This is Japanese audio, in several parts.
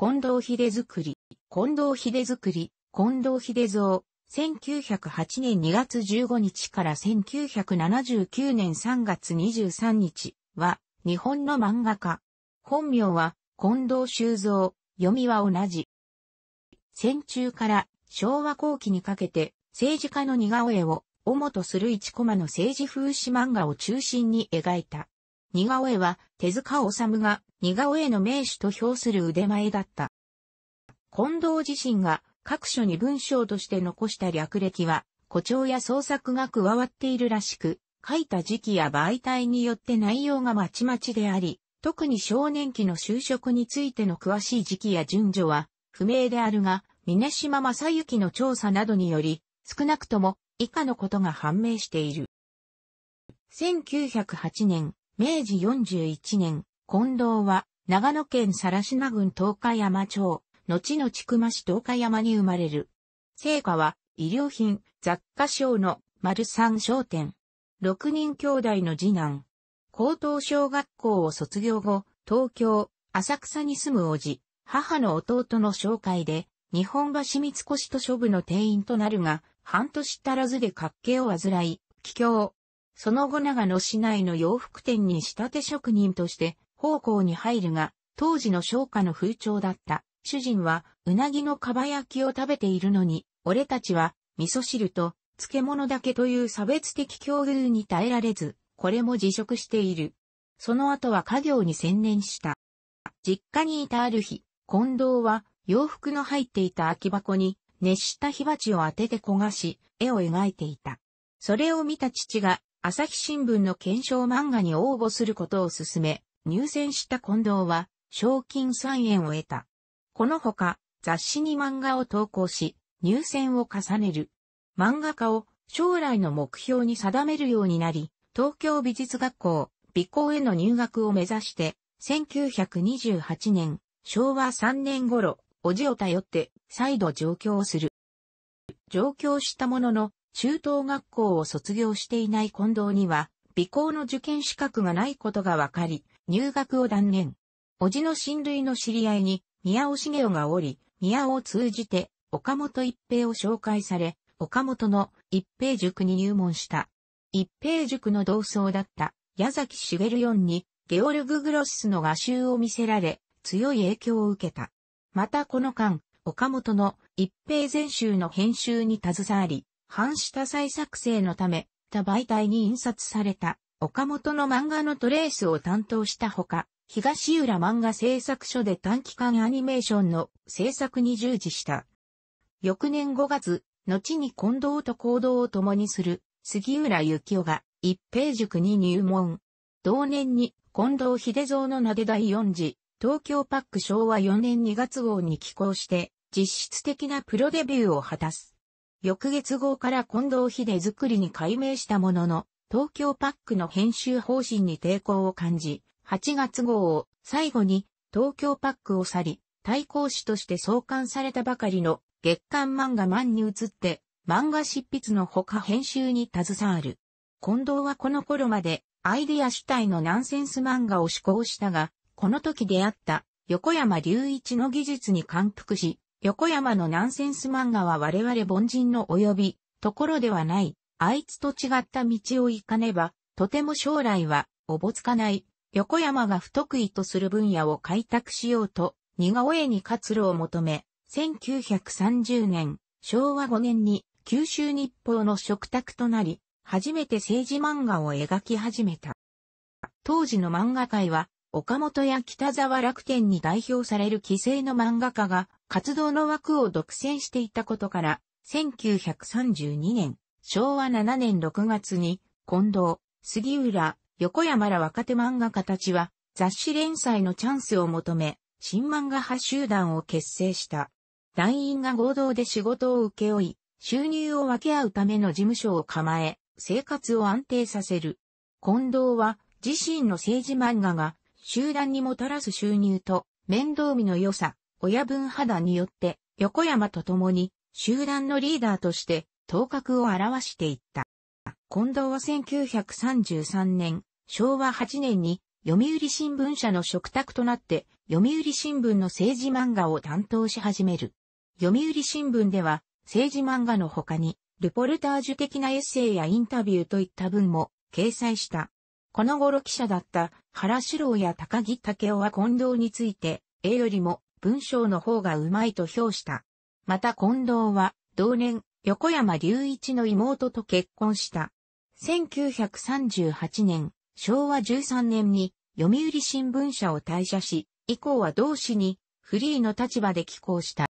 近藤秀作り、近藤秀作り、近藤秀造、1908年2月15日から1979年3月23日は、日本の漫画家。本名は、近藤修造、読みは同じ。戦中から昭和後期にかけて、政治家の似顔絵を、主とする一コマの政治風刺漫画を中心に描いた。似顔絵は手塚治虫が似顔絵の名手と評する腕前だった。近藤自身が各所に文章として残した略歴は、誇張や創作が加わっているらしく、書いた時期や媒体によって内容がまちまちであり、特に少年期の就職についての詳しい時期や順序は不明であるが、峰島正幸の調査などにより、少なくとも以下のことが判明している。1908年、明治41年、近藤は、長野県更科郡東海山町、後の千曲市東海山に生まれる。成果は、医療品、雑貨商の丸三商店。六人兄弟の次男。高等小学校を卒業後、東京、浅草に住むおじ、母の弟の紹介で、日本橋三越図書部の定員となるが、半年足らずで活気を患い、帰郷、その後長野市内の洋服店に仕立て職人として奉公に入るが、当時の商家の風潮だった。主人は、うなぎのかば焼きを食べているのに、俺たちは、味噌汁と、漬物だけという差別的境遇に耐えられず、これも辞職している。その後は家業に専念した。実家にいたある日、近藤は洋服の入っていた空き箱に熱した火鉢を当てて焦がし、絵を描いていた。それを見た父が朝日新聞の検証漫画に応募することを勧め、入選した近藤は、賞金3円を得た。このほか、雑誌に漫画を投稿し、入選を重ねる。漫画家を将来の目標に定めるようになり、東京美術学校、美校への入学を目指して、1928年、昭和3年頃、おじを頼って、再度上京する。上京したものの、中等学校を卒業していない近藤には、美校の受験資格がないことが分かり、入学を断念。叔父の親類の知り合いに、宮尾茂雄がおり、宮尾を通じて、岡本一平を紹介され、岡本の一平塾に入門した。一平塾の同窓だった矢崎茂四にゲオルグ・グロッスの画集を見せられ、強い影響を受けた。またこの間、岡本の一平全集の編集に携わり、反下再作成のため、他媒体に印刷された、岡本の漫画のトレースを担当したほか、東浦漫画製作所で短期間アニメーションの制作に従事した。翌年5月、後に近藤と行動を共にする杉浦幸雄が一平塾に入門。同年に近藤秀蔵の名で第4次東京パック昭和4年2月号に寄稿して実質的なプロデビューを果たす。翌月号から近藤秀作りに改名したものの、東京パックの編集方針に抵抗を感じ、8月号を最後に東京パックを去り、対抗誌として創刊されたばかりの月刊漫画マンに移って、漫画執筆のほか編集に携わる。近藤はこの頃までアイディア主体のナンセンス漫画を志向したが、この時出会った横山隆一の技術に感服し、横山のナンセンス漫画は我々凡人の及び、ところではない、あいつと違った道を行かねば、とても将来は、おぼつかない、横山が不得意とする分野を開拓しようと、似顔絵に活路を求め、1930年、昭和5年に、九州日報の食卓となり、初めて政治漫画を描き始めた。当時の漫画界は、岡本や北沢楽天に代表される規制の漫画家が活動の枠を独占していたことから、1932年、昭和7年6月に、近藤、杉浦、横山ら若手漫画家たちは、雑誌連載のチャンスを求め、新漫画派集団を結成した。団員が合同で仕事を請け負い、収入を分け合うための事務所を構え、生活を安定させる。近藤は、自身の政治漫画が集団にもたらす収入と面倒見の良さ、親分肌によって横山と共に集団のリーダーとして頭角を表していった。近藤は1933年、昭和8年に読売新聞社の食卓となって読売新聞の政治漫画を担当し始める。読売新聞では政治漫画の他にルポルタージュ的なエッセイやインタビューといった文も掲載した。この頃記者だった原志郎や高木武雄は近藤について、絵よりも文章の方がうまいと評した。また近藤は、同年、横山隆一の妹と結婚した。1938年、昭和13年に読売新聞社を退社し、以降は同志にフリーの立場で寄稿した。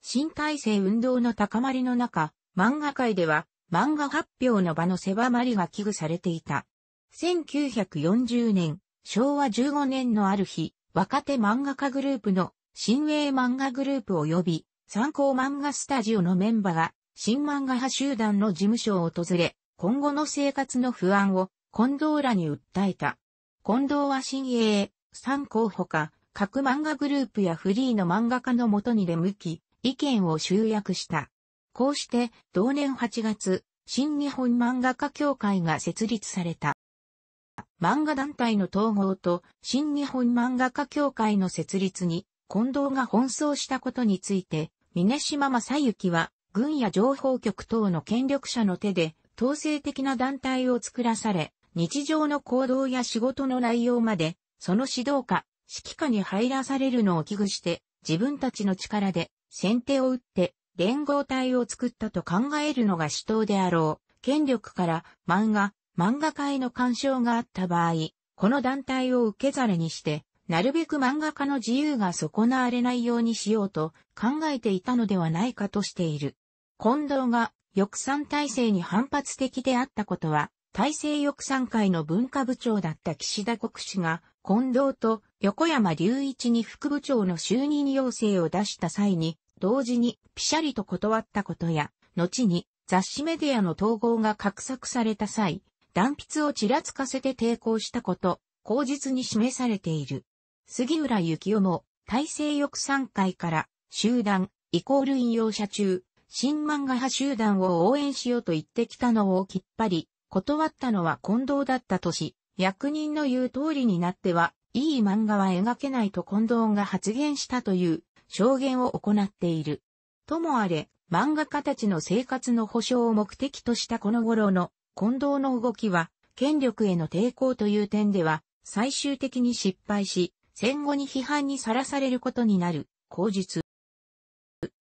新体制運動の高まりの中、漫画界では漫画発表の場の狭まりが危惧されていた。1940年、昭和15年のある日、若手漫画家グループの新鋭漫画グループ及び参考漫画スタジオのメンバーが新漫画派集団の事務所を訪れ、今後の生活の不安を近藤らに訴えた。近藤は新鋭、参考ほか、各漫画グループやフリーの漫画家のもとに出向き、意見を集約した。こうして、同年8月、新日本漫画家協会が設立された。漫画団体の統合と新日本漫画家協会の設立に近藤が奔走したことについて、峰島正幸は軍や情報局等の権力者の手で統制的な団体を作らされ、日常の行動や仕事の内容まで、その指導下、指揮下に入らされるのを危惧して、自分たちの力で先手を打って連合体を作ったと考えるのが主導であろう。権力から漫画、漫画界の干渉があった場合、この団体を受け皿にして、なるべく漫画家の自由が損なわれないようにしようと考えていたのではないかとしている。近藤が翼賛体制に反発的であったことは、体制翼賛会の文化部長だった岸田国士が、近藤と横山隆一に副部長の就任要請を出した際に、同時にピシャリと断ったことや、後に雑誌メディアの統合が画策された際、断筆をちらつかせて抵抗したこと、口実に示されている。杉浦幸雄も、大西翼3回から、集団、イコール引用者中、新漫画派集団を応援しようと言ってきたのをきっぱり、断ったのは近藤だったとし、役人の言う通りになっては、いい漫画は描けないと近藤が発言したという証言を行っている。ともあれ、漫画家たちの生活の保障を目的としたこの頃の近藤の動きは、権力への抵抗という点では、最終的に失敗し、戦後に批判にさらされることになる、口述。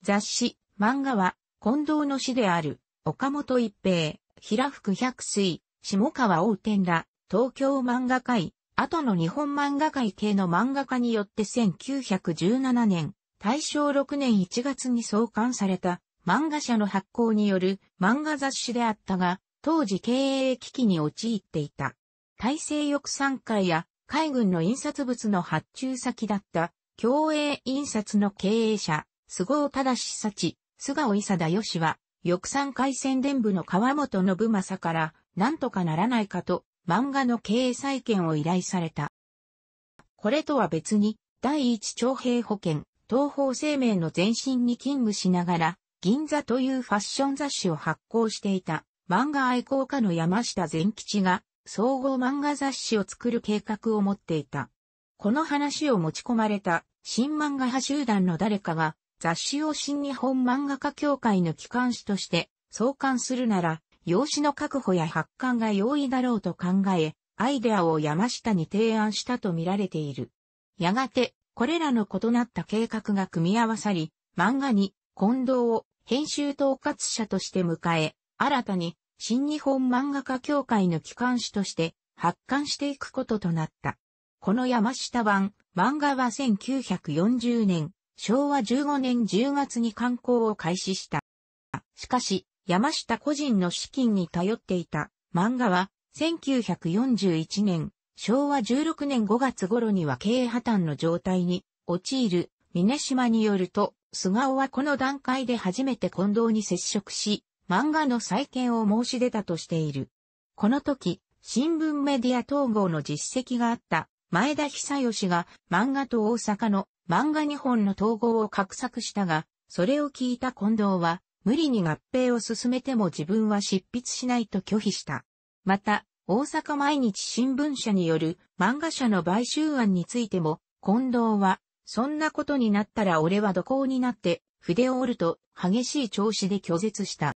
雑誌、漫画は、近藤の師である、岡本一平、平福百水、下川大天ら、東京漫画界、後の日本漫画界系の漫画家によって1917年、大正6年1月に創刊された、漫画社の発行による漫画雑誌であったが、当時経営危機に陥っていた。大西翼参会や海軍の印刷物の発注先だった共栄印刷の経営者、菅生忠幸、菅生伊佐田義は、翼産会宣伝部の川本信正から、なんとかならないかと、漫画の経営再建を依頼された。これとは別に、第一徴兵保険、東方生命の前身に勤務しながら、銀座というファッション雑誌を発行していた。漫画愛好家の山下善吉が総合漫画雑誌を作る計画を持っていた。この話を持ち込まれた新漫画派集団の誰かが雑誌を新日本漫画家協会の機関紙として創刊するなら、用紙の確保や発刊が容易だろうと考え、アイデアを山下に提案したと見られている。やがて、これらの異なった計画が組み合わさり、漫画に、近藤を編集統括者として迎え、新たに新日本漫画家協会の機関紙として発刊していくこととなった。この山下版、漫画は1940年、昭和15年10月に刊行を開始した。しかし、山下個人の資金に頼っていた漫画は、1941年、昭和16年5月頃には経営破綻の状態に陥る、峰島によると、菅尾はこの段階で初めて近藤に接触し、漫画の再建を申し出たとしている。この時、新聞メディア統合の実績があった前田久義が漫画と大阪の漫画日本の統合を画策したが、それを聞いた近藤は、無理に合併を進めても自分は執筆しないと拒否した。また、大阪毎日新聞社による漫画社の買収案についても、近藤は、そんなことになったら俺は土工になって、筆を折ると激しい調子で拒絶した。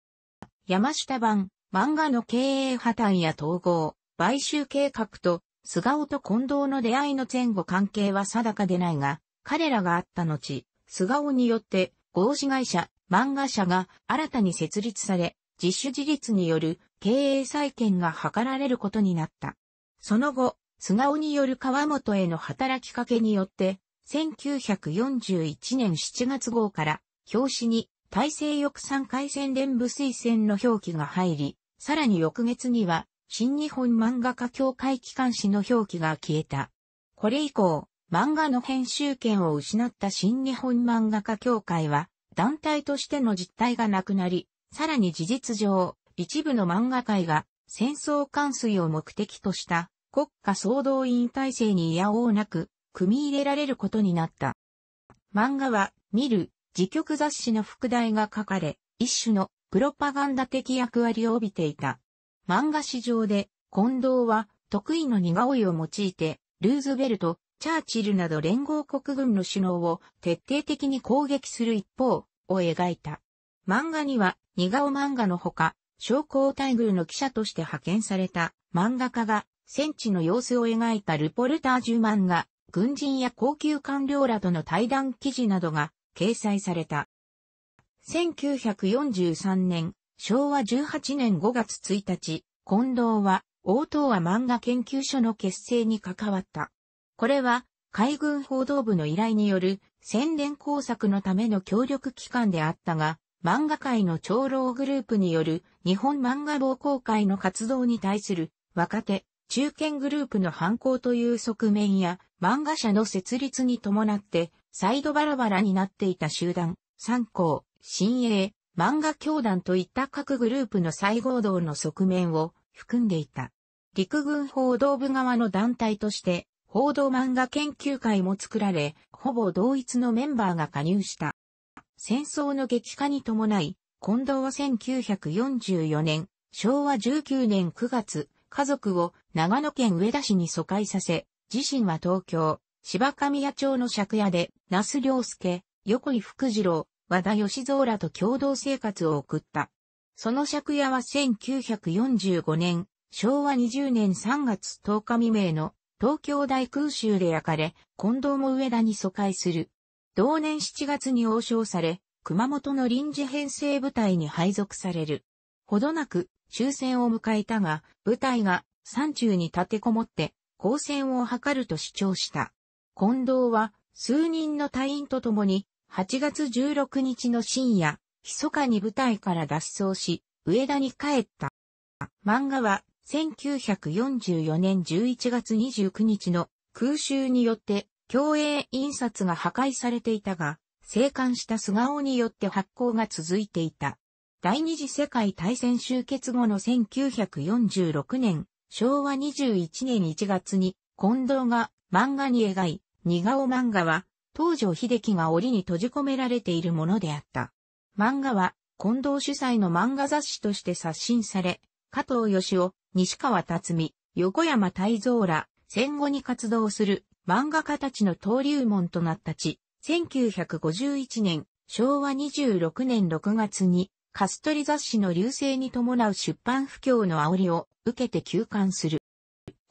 山下版、漫画の経営破綻や統合、買収計画と、菅尾と近藤の出会いの前後関係は定かでないが、彼らがあった後、菅尾によって、合資会社、漫画社が新たに設立され、自主自立による経営再建が図られることになった。その後、菅尾による川本への働きかけによって、1941年7月号から、表紙に大西翼3回戦連部推薦の表記が入り、さらに翌月には、新日本漫画家協会機関誌の表記が消えた。これ以降、漫画の編集権を失った新日本漫画家協会は、団体としての実態がなくなり、さらに事実上、一部の漫画界が戦争関水を目的とした国家総動員体制に嫌おうなく組み入れられることになった。漫画は見る、自局雑誌の副題が書かれ、一種のプロパガンダ的役割を帯びていた。漫画史上で、近藤は得意の似顔絵を用いて、ルーズベルト、チャーチルなど連合国軍の首脳を徹底的に攻撃する一方を描いた。漫画には似顔漫画のほか、商工待遇の記者として派遣された漫画家が戦地の様子を描いたルポルタージュ漫画、軍人や高級官僚らとの対談記事などが掲載された。1943年、昭和18年5月1日、近藤は、大東亜漫画研究所の結成に関わった。これは、海軍報道部の依頼による宣伝工作のための協力機関であったが、漫画界の長老グループによる日本漫画暴公会の活動に対する若手、中堅グループの犯行という側面や、漫画社の設立に伴って、サイドバラバラになっていた集団、参校、新鋭、漫画教団といった各グループの再合同の側面を含んでいた。陸軍報道部側の団体として、報道漫画研究会も作られ、ほぼ同一のメンバーが加入した。戦争の激化に伴い、近藤は1944年、昭和19年9月、家族を長野県上田市に疎開させ、自身は東京、芝神屋町の借家で、那須良介、横井福次郎、和田義蔵らと共同生活を送った。その借家は1945年、昭和20年3月10日未明の東京大空襲で焼かれ、近藤も上田に疎開する。同年7月に応召され、熊本の臨時編成部隊に配属される。ほどなく、終戦を迎えたが、部隊が山中に立てこもって交戦を図ると主張した。近藤は数人の隊員と共に8月16日の深夜、密かに部隊から脱走し、上田に帰った。漫画は1944年11月29日の空襲によって共栄印刷が破壊されていたが、生還した菅尾によって発行が続いていた。第二次世界大戦終結後の1946年、昭和21年1月に、近藤が漫画に描い、似顔漫画は、東条秀樹が檻に閉じ込められているものであった。漫画は、近藤主催の漫画雑誌として刷新され、加藤義雄、西川達美、横山泰造ら、戦後に活動する漫画家たちの登竜門となった地、1951年、昭和26年6月にカストリ雑誌の流星に伴う出版不況の煽りを受けて休刊する。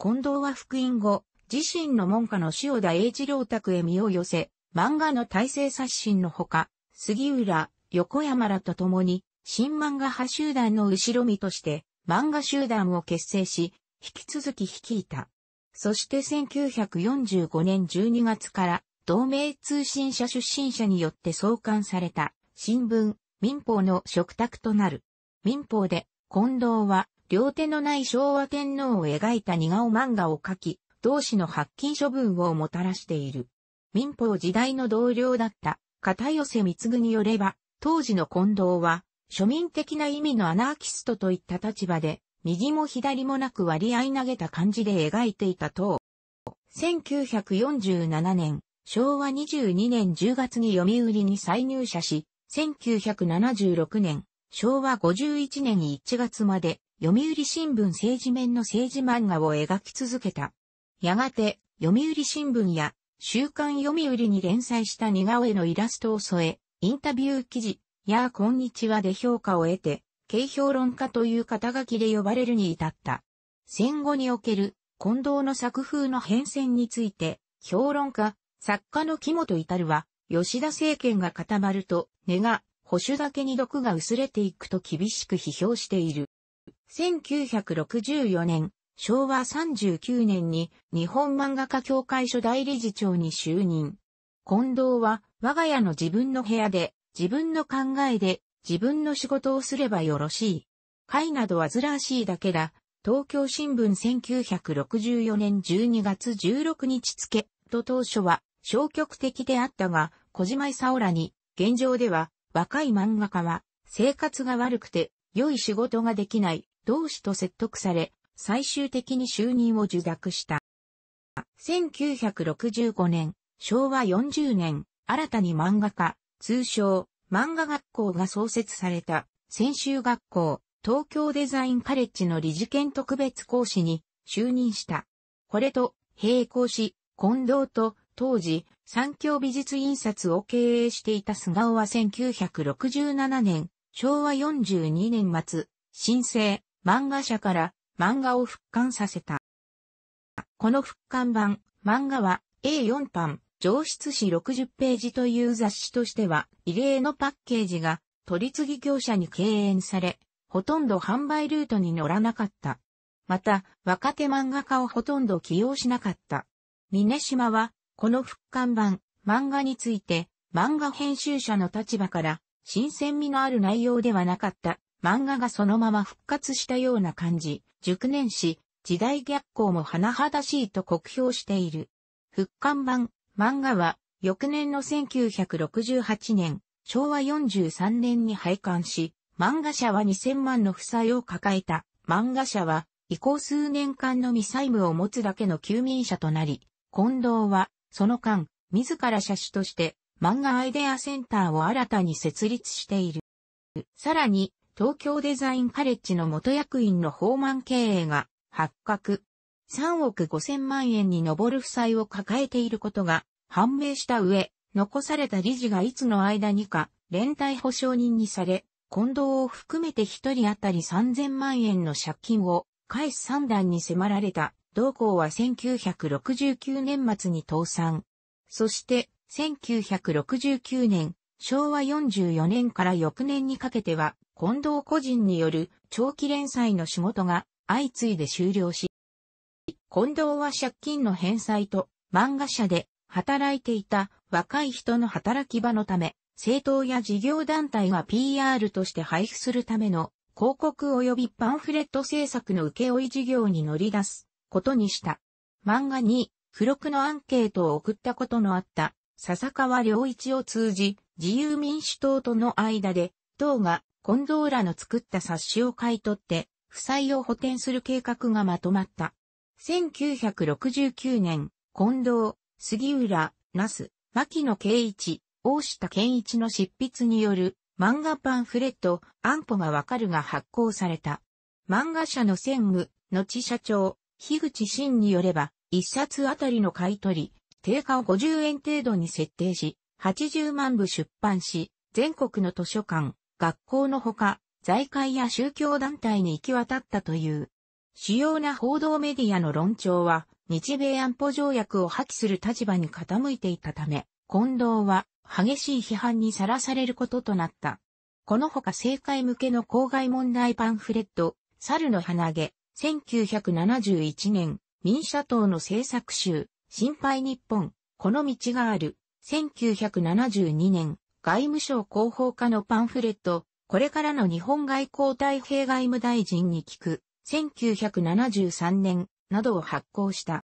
近藤は復員後、自身の門下の塩田栄治郎宅へ身を寄せ、漫画の体制刷新のほか、杉浦、横山らと共に、新漫画派集団の後ろ身として、漫画集団を結成し、引き続き率いた。そして1945年12月から、同盟通信社出身者によって創刊された、新聞、民法の食卓となる。民法で、近藤は、両手のない昭和天皇を描いた似顔漫画を描き、同志の発禁処分をもたらしている。民法時代の同僚だった、片寄せ三ぐによれば、当時の近藤は、庶民的な意味のアナーキストといった立場で、右も左もなく割合投げた感じで描いていたと。1947年、昭和22年10月に読売に再入社し、1976年、昭和51年1月まで、読売新聞政治面の政治漫画を描き続けた。やがて、読売新聞や、週刊読売に連載した似顔絵のイラストを添え、インタビュー記事、やあこんにちはで評価を得て、軽評論家という肩書きで呼ばれるに至った。戦後における、近藤の作風の変遷について、評論家、作家の木本至は、吉田政権が固まると、根が保守だけに毒が薄れていくと厳しく批評している。1964年、昭和39年に日本漫画家協会所代理事長に就任。近藤は我が家の自分の部屋で自分の考えで自分の仕事をすればよろしい。会などはずらしいだけだ。東京新聞1964年12月16日付と当初は消極的であったが、小島おらに現状では、若い漫画家は、生活が悪くて、良い仕事ができない、同志と説得され、最終的に就任を受諾した。1965年、昭和40年、新たに漫画家、通称、漫画学校が創設された、専修学校、東京デザインカレッジの理事兼特別講師に就任した。これと、並行し、近藤と当時、三協美術印刷を経営していた菅尾は1967年、昭和42年末、新生、漫画社から漫画を復刊させた。この復刊版、漫画は A4 版、上質紙60ページという雑誌としては、異例のパッケージが取り次ぎ業者に敬遠され、ほとんど販売ルートに乗らなかった。また、若手漫画家をほとんど起用しなかった。峰島はこの復刊版、漫画について、漫画編集者の立場から、新鮮味のある内容ではなかった、漫画がそのまま復活したような感じ、熟年し、時代逆行も甚だしいと酷評している。復刊版、漫画は、翌年の1968年、昭和43年に廃刊し、漫画社は2000万の負債を抱えた。漫画社は、以降数年間のミサイムを持つだけの休眠者となり、近藤は、その間、自ら社主として漫画アイデアセンターを新たに設立している。さらに、東京デザインカレッジの元役員の訪問経営が発覚。3億5千万円に上る負債を抱えていることが判明した上、残された理事がいつの間にか連帯保証人にされ、近藤を含めて1人当たり3000万円の借金を返す算段に迫られた同校は1969年末に倒産。そして、1969年、昭和44年から翌年にかけては、近藤個人による長期連載の仕事が相次いで終了し、近藤は借金の返済と漫画社で働いていた若い人の働き場のため、政党や事業団体が PR として配布するための広告及びパンフレット制作の請負事業に乗り出すことにした。漫画に付録のアンケートを送ったことのあった笹川良一を通じ自由民主党との間で党が近藤らの作った冊子を買い取って負債を補填する計画がまとまった。1969年、近藤、杉浦、那須、牧野圭一、大下健一の執筆による漫画パンフレット、安保がわかるが発行された。漫画社の専務、後社長、樋口真によれば、一冊あたりの買い取、り、定価を50円程度に設定し、80万部出版し、全国の図書館、学校のほか、財界や宗教団体に行き渡ったという。主要な報道メディアの論調は、日米安保条約を破棄する立場に傾いていたため、近藤は激しい批判にさらされることとなった。このほか政界向けの公害問題パンフレット、猿の鼻毛、1971年、民社党の政策集、心配日本、この道がある。1972年、外務省広報課のパンフレット、これからの日本外交太平外務大臣に聞く。1973年、などを発行した。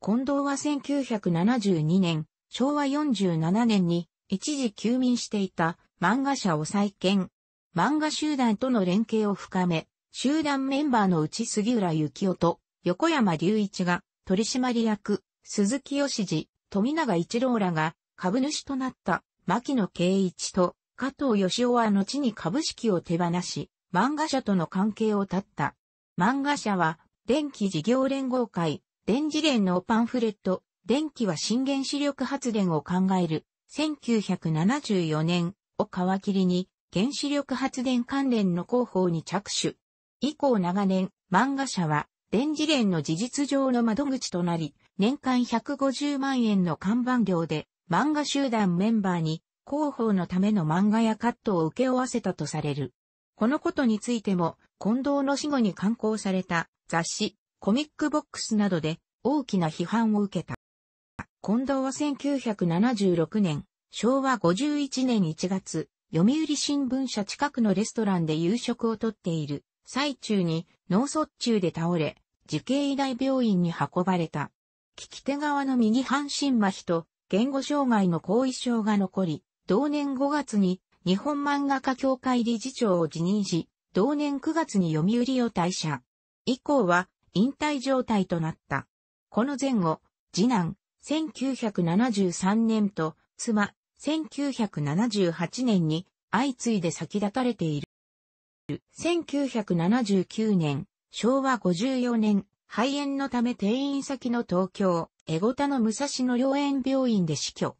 近藤は1972年、昭和47年に一時休眠していた漫画社を再建、漫画集団との連携を深め、集団メンバーのうち杉浦幸夫と横山隆一が取締役、鈴木義次、富永一郎らが株主となった牧野圭一と加藤義雄は後に株式を手放し、漫画社との関係を絶った。漫画社は電気事業連合会、電磁連のパンフレット、電気は新原子力発電を考える、1974年を皮切りに原子力発電関連の広報に着手。以降長年、漫画社は、電磁連の事実上の窓口となり、年間150万円の看板料で、漫画集団メンバーに、広報のための漫画やカットを請け負わせたとされる。このことについても、近藤の死後に刊行された雑誌、コミックボックスなどで大きな批判を受けた。近藤は1976年、昭和51年1月、読売新聞社近くのレストランで夕食をとっている最中に脳卒中で倒れ、受刑医大病院に運ばれた。利き手側の右半身麻痺と言語障害の後遺症が残り、同年5月に日本漫画家協会理事長を辞任し、同年9月に読売を退社。以降は引退状態となった。この前後、次男、1973年と妻、1978年に相次いで先立たれている。1979年、昭和54年、肺炎のため転院先の東京、江ゴ田の武蔵野良園病院で死去。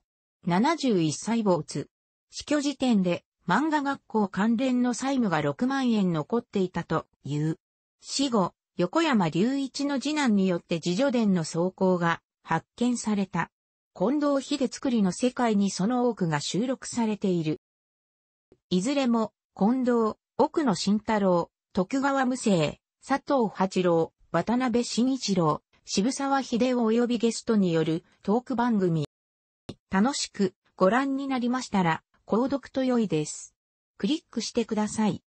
71歳没。死去時点で、漫画学校関連の債務が6万円残っていたという。死後、横山隆一の次男によって自助伝の走行が発見された。近藤秀作りの世界にその多くが収録されている。いずれも、近藤、奥野慎太郎、徳川無生、佐藤八郎、渡辺慎一郎、渋沢秀夫及びゲストによるトーク番組。楽しくご覧になりましたら、購読と良いです。クリックしてください。